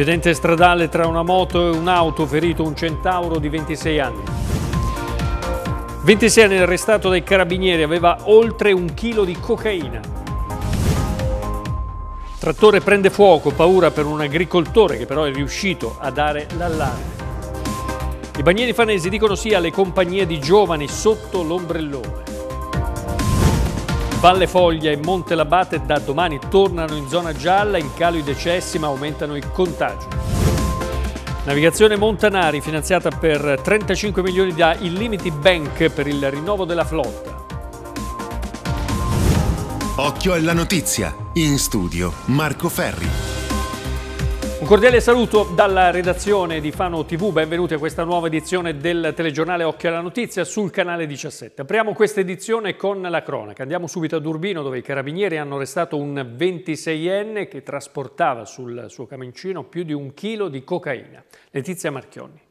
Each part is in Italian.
Incidente stradale tra una moto e un'auto, ferito un centauro di 26 anni. 26 anni arrestato dai carabinieri, aveva oltre un chilo di cocaina. Trattore prende fuoco, paura per un agricoltore che però è riuscito a dare l'allarme. I bagnini fanesi dicono sì alle compagnie di giovani sotto l'ombrellone. Valle Foglia e Monte Labate da domani tornano in zona gialla, in calo i decessi ma aumentano i contagi. Navigazione Montanari finanziata per 35 milioni da Illimity Bank per il rinnovo della flotta. Occhio alla notizia. In studio Marco Ferri. Cordiale saluto dalla redazione di Fano TV, benvenuti a questa nuova edizione del telegiornale Occhio alla Notizia sul canale 17. Apriamo questa edizione con la cronaca, andiamo subito ad Urbino dove i carabinieri hanno arrestato un 26enne che trasportava sul suo camincino più di un chilo di cocaina. Letizia Marchionni.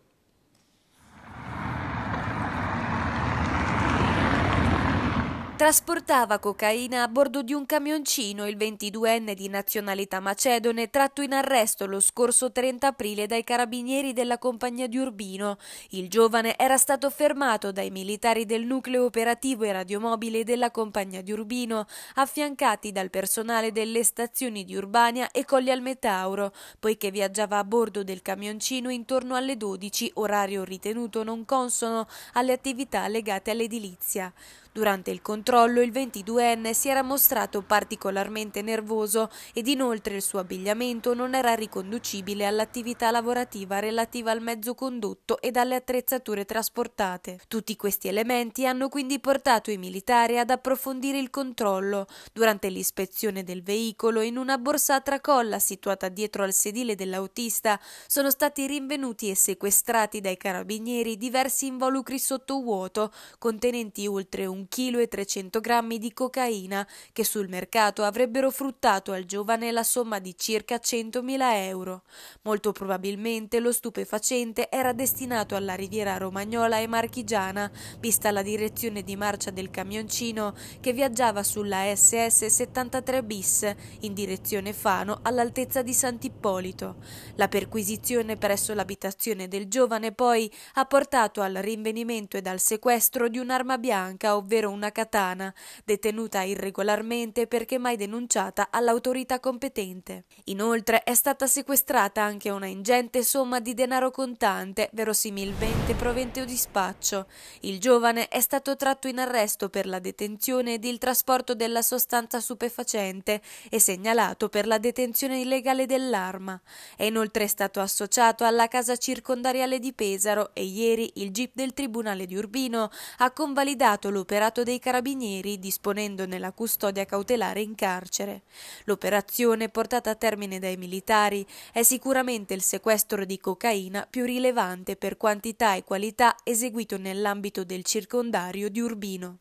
Trasportava cocaina a bordo di un camioncino il 22enne di nazionalità macedone tratto in arresto lo scorso 30 aprile dai carabinieri della compagnia di Urbino. Il giovane era stato fermato dai militari del nucleo operativo e radiomobile della compagnia di Urbino, affiancati dal personale delle stazioni di Urbania e Colli al Metauro, poiché viaggiava a bordo del camioncino intorno alle 12, orario ritenuto non consono alle attività legate all'edilizia. Durante il controllo il 22enne si era mostrato particolarmente nervoso ed inoltre il suo abbigliamento non era riconducibile all'attività lavorativa relativa al mezzo condotto ed alle attrezzature trasportate. Tutti questi elementi hanno quindi portato i militari ad approfondire il controllo. Durante l'ispezione del veicolo, in una borsa a tracolla situata dietro al sedile dell'autista, sono stati rinvenuti e sequestrati dai carabinieri diversi involucri sottovuoto contenenti oltre un 1,3 grammi di cocaina, che sul mercato avrebbero fruttato al giovane la somma di circa 100.000 euro. Molto probabilmente lo stupefacente era destinato alla riviera romagnola e marchigiana, vista la direzione di marcia del camioncino che viaggiava sulla SS 73 bis in direzione Fano all'altezza di Sant'Ippolito. La perquisizione presso l'abitazione del giovane poi ha portato al rinvenimento ed al sequestro di un'arma bianca, ovvero ovvero una katana, detenuta irregolarmente perché mai denunciata all'autorità competente. Inoltre è stata sequestrata anche una ingente somma di denaro contante, verosimilmente provente o di spaccio. Il giovane è stato tratto in arresto per la detenzione ed il trasporto della sostanza stupefacente e segnalato per la detenzione illegale dell'arma. È inoltre stato associato alla casa circondariale di Pesaro e ieri il GIP del Tribunale di Urbino ha convalidato l'operazione operato dei carabinieri disponendone la custodia cautelare in carcere. L'operazione portata a termine dai militari è sicuramente il sequestro di cocaina più rilevante per quantità e qualità eseguito nell'ambito del circondario di Urbino.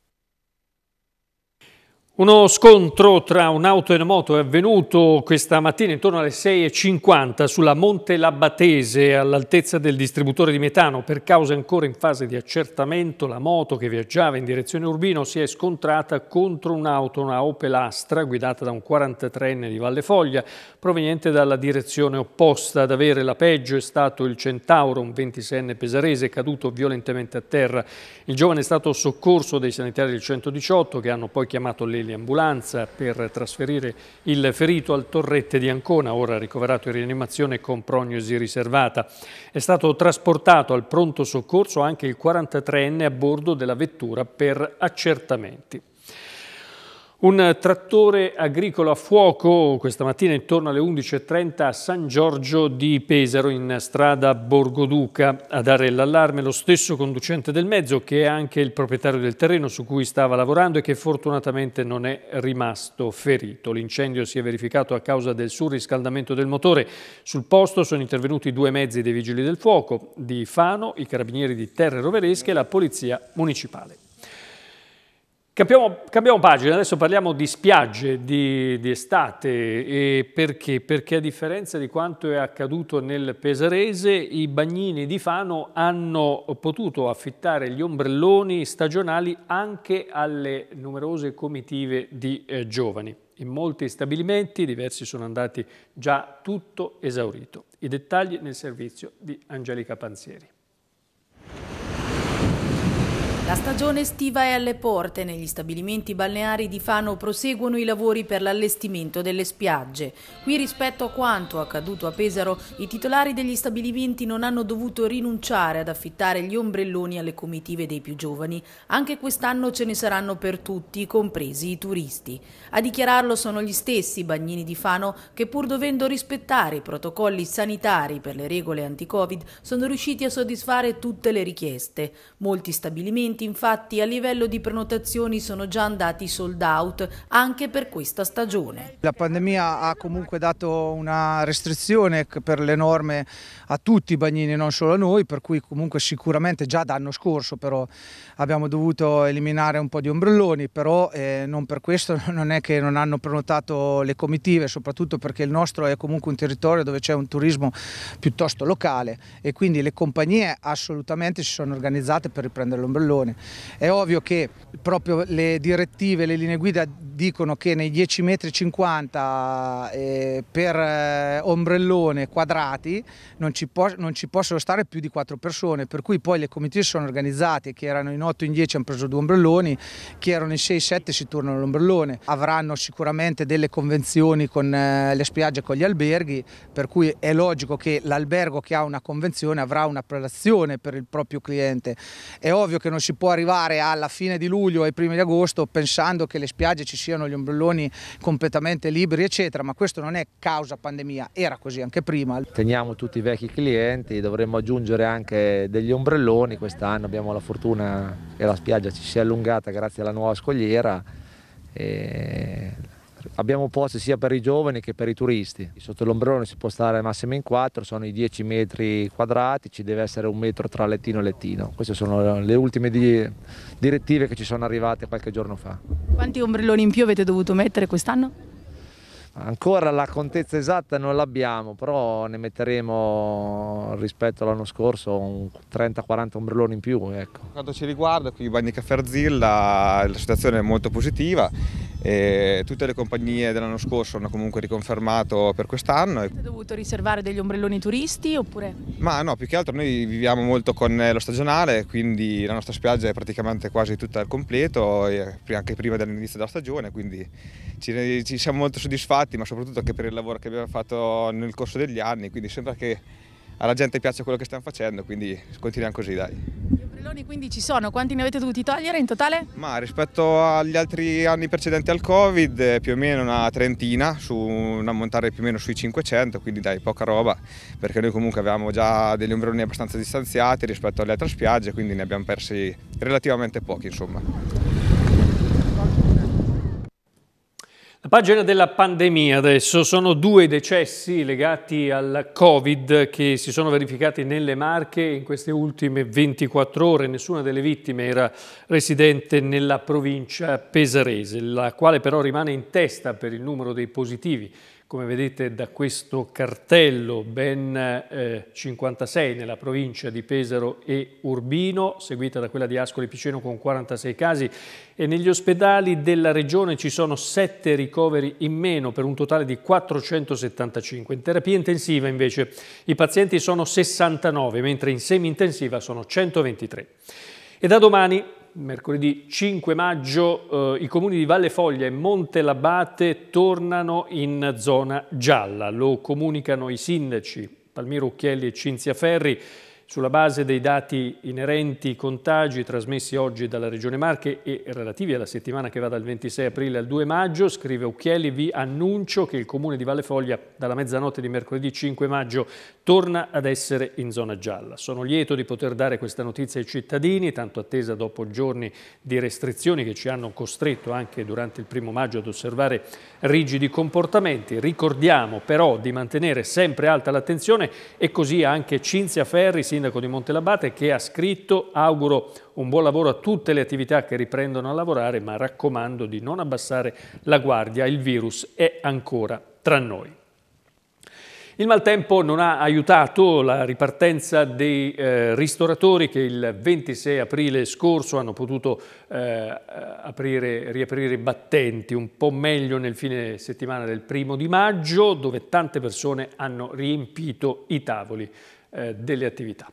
Uno scontro tra un'auto e una moto è avvenuto questa mattina intorno alle 6.50 sulla Monte Labbatese all'altezza del distributore di metano. Per cause ancora in fase di accertamento la moto che viaggiava in direzione Urbino si è scontrata contro un'auto, una Opel Astra guidata da un 43enne di Valle Foglia proveniente dalla direzione opposta. Ad avere la peggio è stato il Centauro, un 26enne pesarese caduto violentemente a terra. Il giovane è stato soccorso dai sanitari del 118 che hanno poi chiamato le dell'ambulanza per trasferire il ferito al torrette di Ancona, ora ricoverato in rianimazione con prognosi riservata. È stato trasportato al pronto soccorso anche il 43enne a bordo della vettura per accertamenti. Un trattore agricolo a fuoco questa mattina intorno alle 11.30 a San Giorgio di Pesaro in strada Borgoduca. A dare l'allarme lo stesso conducente del mezzo che è anche il proprietario del terreno su cui stava lavorando e che fortunatamente non è rimasto ferito. L'incendio si è verificato a causa del surriscaldamento del motore. Sul posto sono intervenuti due mezzi dei vigili del fuoco di Fano, i carabinieri di Terre Roveresche e la polizia municipale. Cambiamo, cambiamo, pagina, adesso parliamo di spiagge, di, di estate, perché? perché? a differenza di quanto è accaduto nel Pesarese, i bagnini di Fano hanno potuto affittare gli ombrelloni stagionali anche alle numerose comitive di eh, giovani. In molti stabilimenti, diversi sono andati già tutto esaurito. I dettagli nel servizio di Angelica Panzieri. La stagione estiva è alle porte. Negli stabilimenti balneari di Fano proseguono i lavori per l'allestimento delle spiagge. Qui rispetto a quanto accaduto a Pesaro, i titolari degli stabilimenti non hanno dovuto rinunciare ad affittare gli ombrelloni alle comitive dei più giovani. Anche quest'anno ce ne saranno per tutti, compresi i turisti. A dichiararlo sono gli stessi bagnini di Fano che pur dovendo rispettare i protocolli sanitari per le regole anti-Covid sono riusciti a soddisfare tutte le richieste. Molti stabilimenti appuntamenti infatti a livello di prenotazioni sono già andati sold out anche per questa stagione. La pandemia ha comunque dato una restrizione per le norme a tutti i bagnini, non solo a noi, per cui comunque sicuramente già d'anno scorso però abbiamo dovuto eliminare un po' di ombrelloni, però eh, non per questo non è che non hanno prenotato le comitive, soprattutto perché il nostro è comunque un territorio dove c'è un turismo piuttosto locale e quindi le compagnie assolutamente si sono organizzate per riprendere l'ombrellone situazione. È ovvio che proprio le direttive, le linee guida dicono che nei 10,50 m eh, per eh, ombrellone quadrati non ci, non ci, possono stare più di 4 persone, per cui poi le comitive sono organizzate, che erano in 8 in 10 hanno preso due ombrelloni, che erano in 6 7 si tornano all'ombrellone. Avranno sicuramente delle convenzioni con eh, le spiagge e con gli alberghi, per cui è logico che l'albergo che ha una convenzione avrà una prelazione per il proprio cliente. È ovvio che non si può arrivare alla fine di luglio ai primi di agosto pensando che le spiagge ci siano gli ombrelloni completamente liberi eccetera, ma questo non è causa pandemia, era così anche prima. Teniamo tutti i vecchi clienti, dovremmo aggiungere anche degli ombrelloni, quest'anno abbiamo la fortuna che la spiaggia ci sia allungata grazie alla nuova scogliera. E Abbiamo posti sia per i giovani che per i turisti. Sotto l'ombrellone si può stare massimo in quattro, sono i 10 metri quadrati, ci deve essere un metro tra lettino e lettino. Queste sono le ultime di... direttive che ci sono arrivate qualche giorno fa. Quanti ombrelloni in più avete dovuto mettere quest'anno? Ancora la contezza esatta non l'abbiamo, però ne metteremo rispetto all'anno scorso 30-40 ombrelloni in più. Ecco. Quanto ci riguarda, qui Bagni Caffè Arzilla la situazione è molto positiva e tutte le compagnie dell'anno scorso hanno comunque riconfermato per quest'anno. Avete dovuto riservare degli ombrelloni turisti oppure? Ma no, più che altro noi viviamo molto con eh, lo stagionale, quindi la nostra spiaggia è praticamente quasi tutta al completo, anche prima dell'inizio della stagione, quindi ci, ci siamo molto soddisfatti, ma soprattutto anche per il lavoro che abbiamo fatto nel corso degli anni, quindi sembra che alla gente piaccia quello che stiamo facendo, quindi continuiamo così dai palloni quindi ci sono, quanti ne avete dovuti togliere in totale? Ma rispetto agli altri anni precedenti al Covid eh, più o meno una trentina, su un ammontare più o meno sui 500, quindi dai poca roba, perché noi comunque avevamo già degli ombroni abbastanza distanziati rispetto alle altre spiagge, quindi ne abbiamo persi relativamente pochi insomma. La pagina della pandemia adesso sono due decessi legati al Covid che si sono verificati nelle Marche in queste ultime 24 ore. Nessuna delle vittime era residente nella provincia pesarese, la quale però rimane in testa per il numero dei positivi come vedete da questo cartello ben eh, 56 nella provincia di Pesaro e Urbino, seguita da quella di Ascoli Piceno con 46 casi e negli ospedali della regione ci sono 7 ricoveri in meno per un totale di 475. In terapia intensiva invece i pazienti sono 69 mentre in semi intensiva sono 123. E da domani mercoledì 5 maggio eh, i comuni di Valle Foglia e Monte Labate tornano in zona gialla. Lo comunicano i sindaci Palmiro Ucchielli e Cinzia Ferri sulla base dei dati inerenti ai contagi trasmessi oggi dalla Regione Marche e relativi alla settimana che va dal 26 aprile al 2 maggio, scrive Ucchielli, vi annuncio che il Comune di Valle Foglia dalla mezzanotte di mercoledì 5 maggio torna ad essere in zona gialla. Sono lieto di poter dare questa notizia ai cittadini, tanto attesa dopo giorni di restrizioni che ci hanno costretto anche durante il primo maggio ad osservare rigidi comportamenti. Ricordiamo però di mantenere sempre alta l'attenzione e così anche Cinzia Ferri si sindaco di Montelabate che ha scritto auguro un buon lavoro a tutte le attività che riprendono a lavorare ma raccomando di non abbassare la guardia, il virus è ancora tra noi. Il maltempo non ha aiutato la ripartenza dei eh, ristoratori che il 26 aprile scorso hanno potuto eh, aprire, riaprire i battenti un po' meglio nel fine settimana del primo di maggio dove tante persone hanno riempito i tavoli. Eh, delle attività.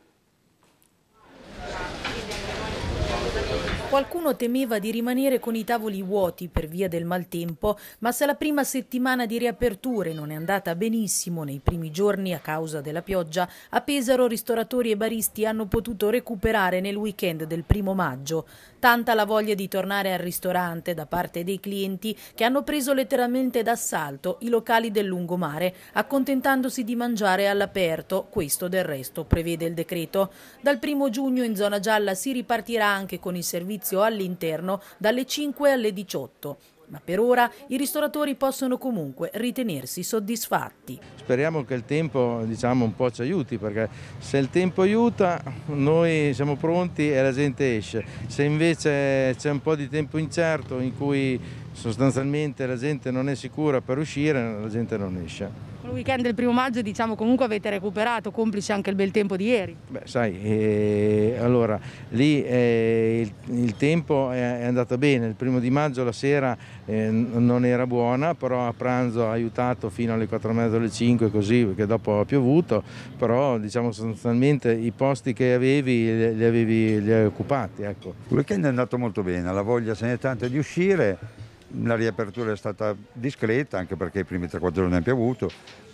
Qualcuno temeva di rimanere con i tavoli vuoti per via del maltempo, ma se la prima settimana di riaperture non è andata benissimo nei primi giorni a causa della pioggia, a Pesaro ristoratori e baristi hanno potuto recuperare nel weekend del primo maggio. Tanta la voglia di tornare al ristorante da parte dei clienti che hanno preso letteralmente d'assalto i locali del lungomare, accontentandosi di mangiare all'aperto, questo del resto prevede il decreto. Dal primo giugno in zona gialla si ripartirà anche con il servizio all'interno dalle 5 alle 18 ma per ora i ristoratori possono comunque ritenersi soddisfatti. Speriamo che il tempo diciamo, un po' ci aiuti, perché se il tempo aiuta noi siamo pronti e la gente esce. Se invece c'è un po' di tempo incerto in cui sostanzialmente la gente non è sicura per uscire, la gente non esce. Col weekend del primo maggio diciamo comunque avete recuperato, complice anche il bel tempo di ieri. Beh sai, eh, allora lì eh, il, il, tempo è, è andato bene, il primo di maggio la sera eh, non era buona, però a pranzo ha aiutato fino alle 4 e mezza, alle 5 così, perché dopo ha piovuto, però diciamo sostanzialmente i posti che avevi li, avevi, li occupati. Ecco. Il weekend è andato molto bene, la voglia se ne è tanta di uscire la riapertura è stata discreta, anche perché i primi 3-4 giorni ha piovuto,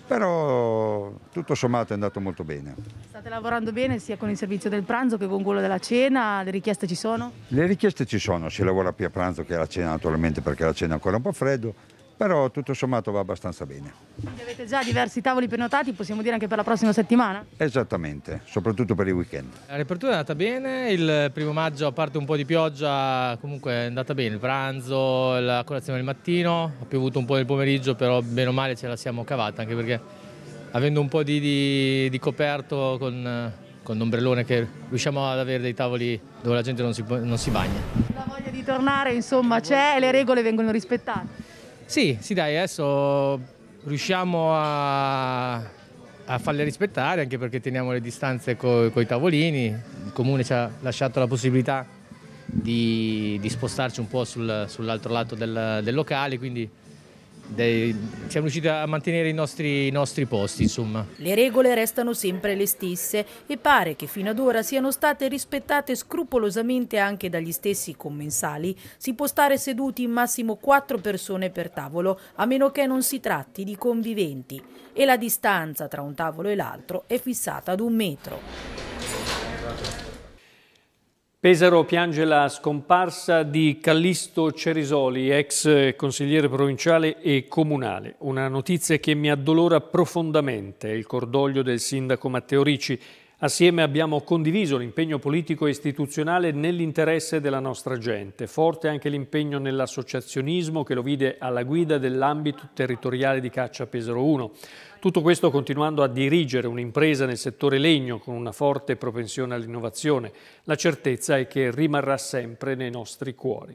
però tutto sommato è andato molto bene. State lavorando bene sia con il servizio del pranzo che con quello della cena? Le richieste ci sono? Le richieste ci sono, si lavora più a pranzo che alla cena naturalmente perché la cena è ancora un po' freddo, però tutto sommato va abbastanza bene. Quindi avete già diversi tavoli prenotati, possiamo dire anche per la prossima settimana? Esattamente, soprattutto per il weekend. La riapertura è andata bene, il primo maggio a parte un po' di pioggia comunque è andata bene, il pranzo, la colazione del mattino, ha piovuto un po' nel pomeriggio però meno male ce la siamo cavata anche perché avendo un po' di, di, di coperto con, con l'ombrellone che riusciamo ad avere dei tavoli dove la gente non si, non si bagna. La voglia di tornare insomma c'è e le regole vengono rispettate. Sì, sì dai, adesso riusciamo a, a farle rispettare anche perché teniamo le distanze con i tavolini, il comune ci ha lasciato la possibilità di, di spostarci un po' sul, sull'altro lato del, del locale, quindi dei, siamo riusciti a mantenere i nostri, i nostri posti. Insomma. Le regole restano sempre le stesse e pare che fino ad ora siano state rispettate scrupolosamente anche dagli stessi commensali. Si può stare seduti in massimo quattro persone per tavolo, a meno che non si tratti di conviventi e la distanza tra un tavolo e l'altro è fissata ad un metro. Pesaro piange la scomparsa di Callisto Cerisoli, ex consigliere provinciale e comunale. Una notizia che mi addolora profondamente, il cordoglio del sindaco Matteo Ricci. Assieme abbiamo condiviso l'impegno politico e istituzionale nell'interesse della nostra gente. Forte anche l'impegno nell'associazionismo che lo vide alla guida dell'ambito territoriale di Caccia Pesaro 1. Tutto questo continuando a dirigere un'impresa nel settore legno con una forte propensione all'innovazione. La certezza è che rimarrà sempre nei nostri cuori.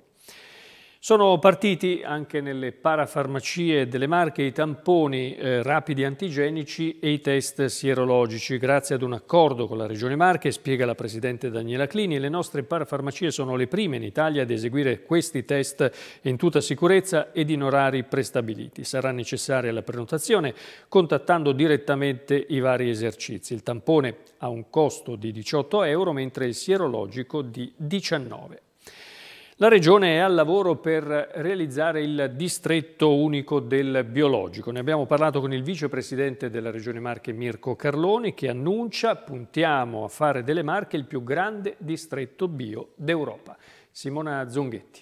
Sono partiti anche nelle parafarmacie delle Marche i tamponi eh, rapidi antigenici e i test sierologici. Grazie ad un accordo con la Regione Marche, spiega la Presidente Daniela Clini, le nostre parafarmacie sono le prime in Italia ad eseguire questi test in tutta sicurezza ed in orari prestabiliti. Sarà necessaria la prenotazione contattando direttamente i vari esercizi. Il tampone ha un costo di 18 euro, mentre il sierologico di 19 la Regione è al lavoro per realizzare il distretto unico del biologico. Ne abbiamo parlato con il vicepresidente della Regione Marche Mirko Carloni che annuncia puntiamo a fare delle Marche il più grande distretto bio d'Europa. Simona Zonghetti.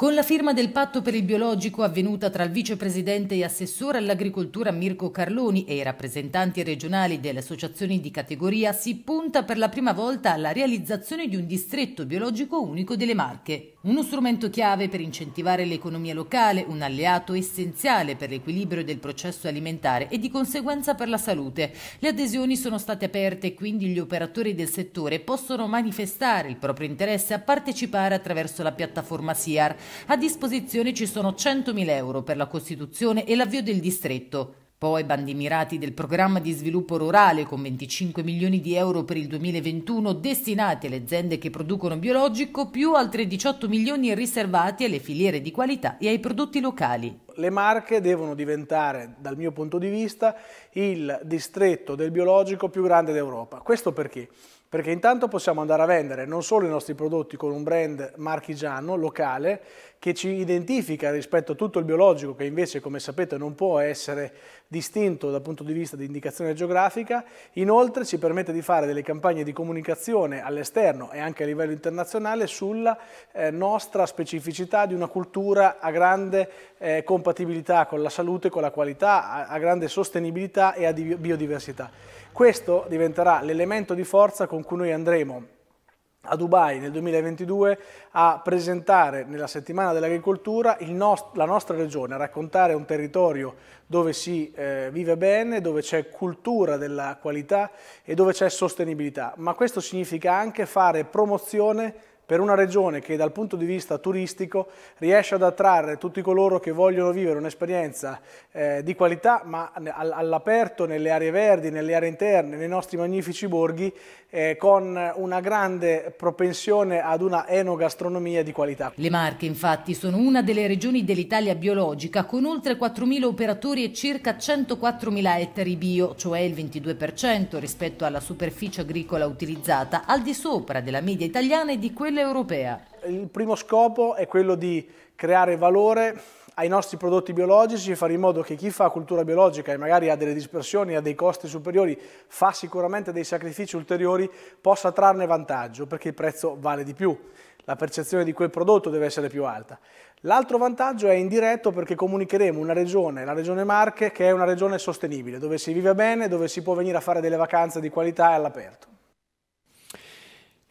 Con la firma del patto per il biologico avvenuta tra il vicepresidente e assessore all'agricoltura Mirko Carloni e i rappresentanti regionali delle associazioni di categoria si punta per la prima volta alla realizzazione di un distretto biologico unico delle Marche. Uno strumento chiave per incentivare l'economia locale, un alleato essenziale per l'equilibrio del processo alimentare e di conseguenza per la salute. Le adesioni sono state aperte e quindi gli operatori del settore possono manifestare il proprio interesse a partecipare attraverso la piattaforma SIAR. A disposizione ci sono 100.000 euro per la costituzione e l'avvio del distretto poi bandi mirati del programma di sviluppo rurale con 25 milioni di euro per il 2021 destinati alle aziende che producono biologico, più altri 18 milioni riservati alle filiere di qualità e ai prodotti locali le Marche devono diventare, dal mio punto di vista, il distretto del biologico più grande d'Europa. Questo perché? Perché intanto possiamo andare a vendere non solo i nostri prodotti con un brand marchigiano, locale, che ci identifica rispetto a tutto il biologico, che invece, come sapete, non può essere distinto dal punto di vista di indicazione geografica, inoltre ci permette di fare delle campagne di comunicazione all'esterno e anche a livello internazionale sulla eh, nostra specificità di una cultura a grande eh, compatibilità con la salute, con la qualità, a, a grande sostenibilità e a biodiversità. Questo diventerà l'elemento di forza con cui noi andremo a Dubai nel 2022 a presentare nella settimana dell'agricoltura nost la nostra regione, a raccontare un territorio dove si eh, vive bene, dove c'è cultura della qualità e dove c'è sostenibilità, ma questo significa anche fare promozione per una regione che dal punto di vista turistico riesce ad attrarre tutti coloro che vogliono vivere un'esperienza eh, di qualità ma all'aperto, nelle aree verdi, nelle aree interne, nei nostri magnifici borghi eh, con una grande propensione ad una enogastronomia di qualità. Le Marche infatti sono una delle regioni dell'Italia biologica con oltre 4.000 operatori e circa 104.000 ettari bio, cioè il 22% rispetto alla superficie agricola utilizzata, al di sopra della media italiana e di quelle Brasile europea. Il primo scopo è quello di creare valore ai nostri prodotti biologici e fare in modo che chi fa cultura biologica e magari ha delle dispersioni, ha dei costi superiori, fa sicuramente dei sacrifici ulteriori, possa trarne vantaggio perché il prezzo vale di più. La percezione di quel prodotto deve essere più alta. L'altro vantaggio è indiretto perché comunicheremo una regione, la regione Marche, che è una regione sostenibile, dove si vive bene, dove si può venire a fare delle vacanze di qualità e all'aperto.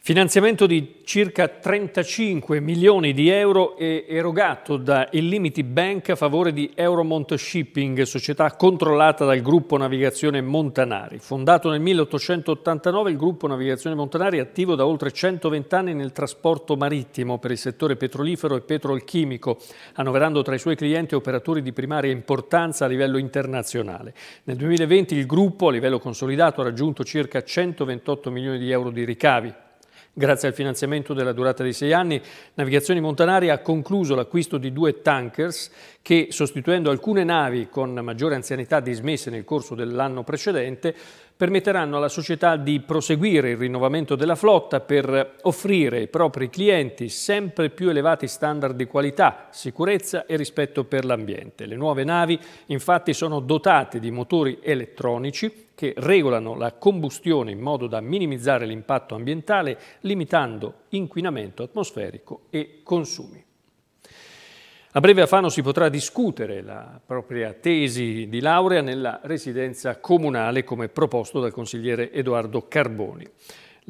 Finanziamento di circa 35 milioni di euro è erogato da Illimity Bank a favore di Euromont Shipping, società controllata dal gruppo Navigazione Montanari. Fondato nel 1889, il gruppo Navigazione Montanari è attivo da oltre 120 anni nel trasporto marittimo per il settore petrolifero e petrolchimico, annoverando tra i suoi clienti operatori di primaria importanza a livello internazionale. Nel 2020 il gruppo, a livello consolidato, ha raggiunto circa 128 milioni di euro di ricavi. Grazie al finanziamento della durata di sei anni, Navigazioni Montanari ha concluso l'acquisto di due tankers che, sostituendo alcune navi con maggiore anzianità dismesse nel corso dell'anno precedente, permetteranno alla società di proseguire il rinnovamento della flotta per offrire ai propri clienti sempre più elevati standard di qualità, sicurezza e rispetto per l'ambiente. Le nuove navi infatti sono dotate di motori elettronici che regolano la combustione in modo da minimizzare l'impatto ambientale, limitando inquinamento atmosferico e consumi. A breve a Fano si potrà discutere la propria tesi di laurea nella residenza comunale come proposto dal consigliere Edoardo Carboni.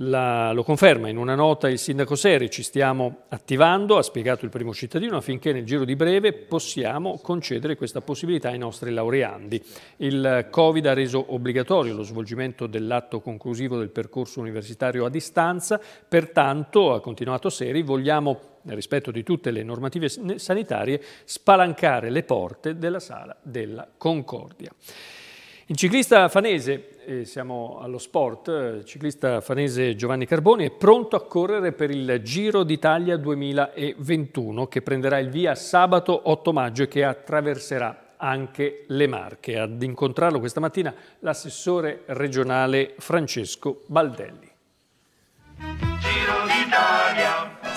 La, lo conferma in una nota il sindaco Seri, ci stiamo attivando, ha spiegato il primo cittadino, affinché nel giro di breve possiamo concedere questa possibilità ai nostri laureandi. Il Covid ha reso obbligatorio lo svolgimento dell'atto conclusivo del percorso universitario a distanza, pertanto, ha continuato Seri, vogliamo nel rispetto di tutte le normative sanitarie, spalancare le porte della sala della Concordia. Il ciclista fanese, eh, siamo allo sport, il ciclista fanese Giovanni Carboni è pronto a correre per il Giro d'Italia 2021 che prenderà il via sabato 8 maggio e che attraverserà anche le Marche. Ad incontrarlo questa mattina l'assessore regionale Francesco Baldelli.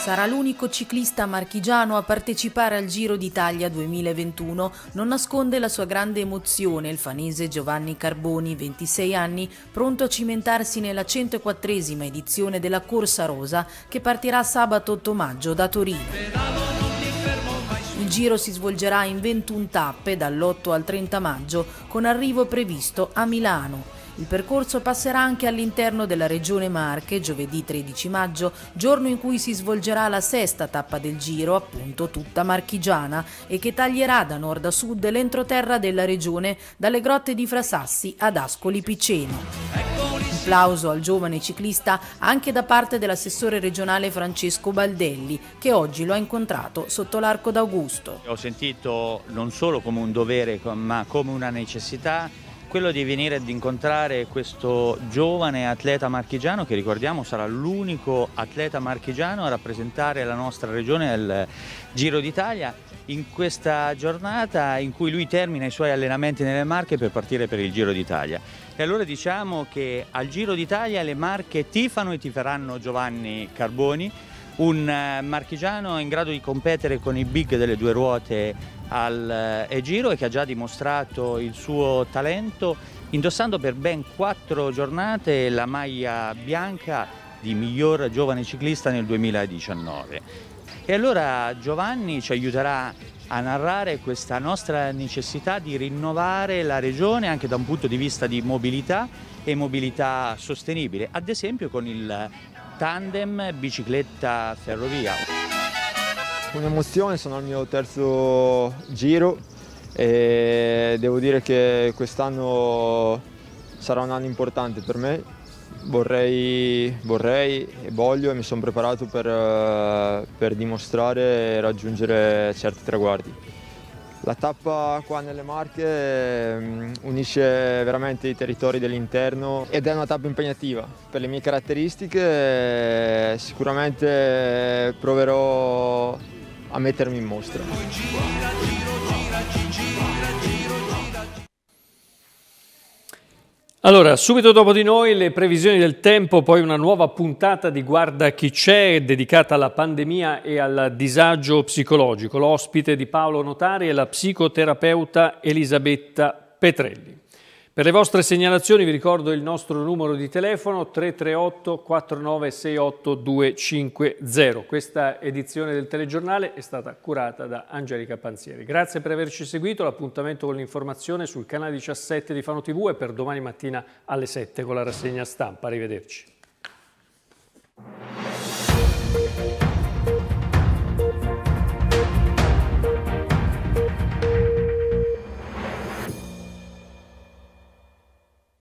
Sarà l'unico ciclista marchigiano a partecipare al Giro d'Italia 2021. Non nasconde la sua grande emozione il fanese Giovanni Carboni, 26 anni, pronto a cimentarsi nella 104esima edizione della Corsa Rosa che partirà sabato 8 maggio da Torino. Il giro si svolgerà in 21 tappe dall'8 al 30 maggio con arrivo previsto a Milano. Il percorso passerà anche all'interno della Regione Marche giovedì 13 maggio, giorno in cui si svolgerà la sesta tappa del giro, appunto tutta marchigiana, e che taglierà da nord a sud l'entroterra della Regione dalle grotte di Frasassi ad Ascoli Piceno applauso al giovane ciclista anche da parte dell'assessore regionale Francesco Baldelli, che oggi lo ha incontrato sotto l'arco d'Augusto. Ho sentito non solo come un dovere, ma come una necessità quello di venire ad incontrare questo giovane atleta marchigiano che ricordiamo sarà l'unico atleta marchigiano a rappresentare la nostra regione al Giro d'Italia in questa giornata in cui lui termina i suoi allenamenti nelle Marche per partire per il Giro d'Italia. E allora diciamo che al Giro d'Italia le Marche tifano e tiferanno Giovanni Carboni, un eh, marchigiano in grado di competere con i big delle due ruote al eh, Egiro e che ha già dimostrato il suo talento indossando per ben quattro giornate la maglia bianca di miglior giovane ciclista nel 2019. E allora Giovanni ci aiuterà a narrare questa nostra necessità di rinnovare la regione anche da un punto di vista di mobilità e mobilità sostenibile, ad esempio con il tandem bicicletta ferrovia. Un'emozione, sono al mio terzo giro e devo dire che quest'anno sarà un anno importante per me. Vorrei, vorrei e voglio e mi sono preparato per, eh, per dimostrare e raggiungere certi traguardi. La tappa qua nelle Marche mm, unisce veramente i territori dell'interno ed è una tappa impegnativa. Per le mie caratteristiche sicuramente proverò a mettermi in mostra. Allora, subito dopo di noi le previsioni del tempo, poi una nuova puntata di Guarda chi c'è dedicata alla pandemia e al disagio psicologico. L'ospite di Paolo Notari è la psicoterapeuta Elisabetta Petrelli. Per le vostre segnalazioni vi ricordo il nostro numero di telefono 338 4968 250. Questa edizione del telegiornale è stata curata da Angelica Panzieri. Grazie per averci seguito, l'appuntamento con l'informazione sul canale 17 di Fano TV è per domani mattina alle 7 con la rassegna stampa. Arrivederci.